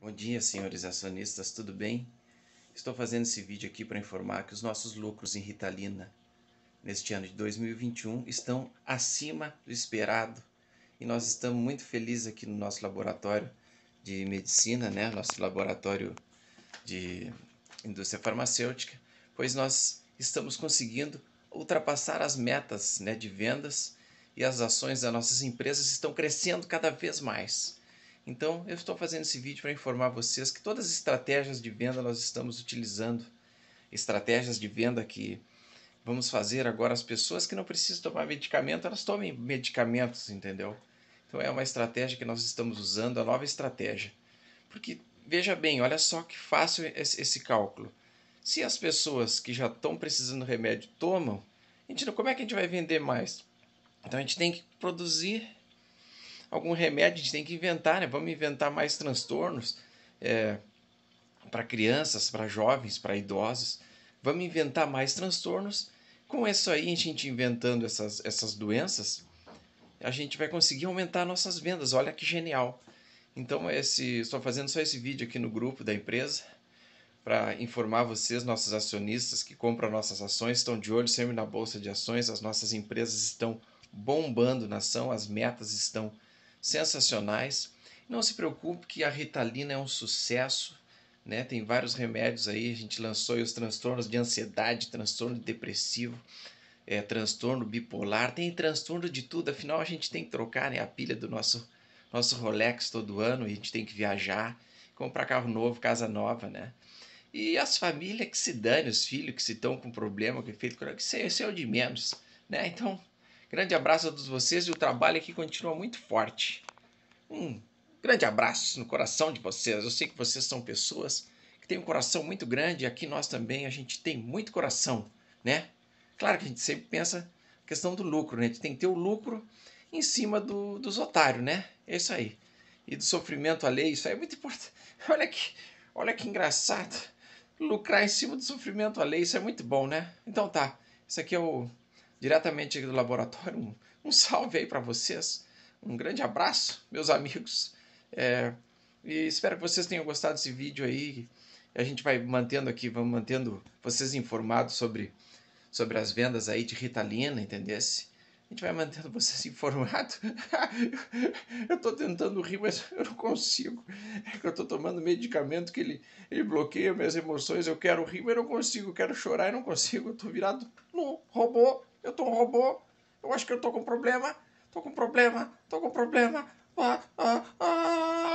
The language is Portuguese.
Bom dia, senhores acionistas, tudo bem? Estou fazendo esse vídeo aqui para informar que os nossos lucros em Ritalina neste ano de 2021 estão acima do esperado e nós estamos muito felizes aqui no nosso laboratório de medicina, né? nosso laboratório de indústria farmacêutica, pois nós estamos conseguindo ultrapassar as metas né, de vendas e as ações das nossas empresas estão crescendo cada vez mais. Então, eu estou fazendo esse vídeo para informar vocês que todas as estratégias de venda nós estamos utilizando. Estratégias de venda que vamos fazer agora as pessoas que não precisam tomar medicamento, elas tomem medicamentos, entendeu? Então é uma estratégia que nós estamos usando, a nova estratégia. Porque veja bem, olha só que fácil esse, cálculo. Se as pessoas que já estão precisando de remédio tomam, a gente, como é que a gente vai vender mais? Então a gente tem que produzir algum remédio, a gente tem que inventar, né? Vamos inventar mais transtornos é, para crianças, para jovens, para idosos. Vamos inventar mais transtornos. Com isso aí, a gente inventando essas, essas doenças, a gente vai conseguir aumentar nossas vendas. Olha que genial! Então, esse, estou fazendo só esse vídeo aqui no grupo da empresa para informar vocês, nossos acionistas que compram nossas ações, estão de olho sempre na bolsa de ações, as nossas empresas estão bombando na ação, as metas estão sensacionais. Não se preocupe que a Ritalina é um sucesso, né? Tem vários remédios aí, a gente lançou os transtornos de ansiedade, transtorno depressivo, é, transtorno bipolar, tem transtorno de tudo, afinal a gente tem que trocar né, a pilha do nosso, nosso Rolex todo ano, a gente tem que viajar, comprar carro novo, casa nova, né? E as famílias que se dane, os filhos que se estão com problema, que é feito, que é, isso é o de menos, né? Então, Grande abraço a todos vocês e o trabalho aqui continua muito forte. Um grande abraço no coração de vocês. Eu sei que vocês são pessoas que têm um coração muito grande e aqui nós também a gente tem muito coração, né? Claro que a gente sempre pensa a questão do lucro, né? A gente tem que ter o lucro em cima do, dos otários, né? É isso aí. E do sofrimento alheio, isso aí é muito importante. Olha que, olha que engraçado. Lucrar em cima do sofrimento alheio, isso é muito bom, né? Então tá, isso aqui é o diretamente aqui do laboratório. Um, um salve aí para vocês, um grande abraço, meus amigos. É, e espero que vocês tenham gostado desse vídeo aí. A gente vai mantendo aqui, vamos mantendo vocês informados sobre, sobre as vendas aí de Ritalina, entendesse? A gente vai mantendo vocês informados. eu estou tentando rir, mas eu não consigo. É que eu estou tomando medicamento que ele, ele bloqueia minhas emoções. Eu quero rir, mas não consigo. Eu quero chorar e não consigo. Eu tô virado num robô eu tô um robô, eu acho que eu tô com problema, tô com problema, tô com problema. Ah, ah, ah.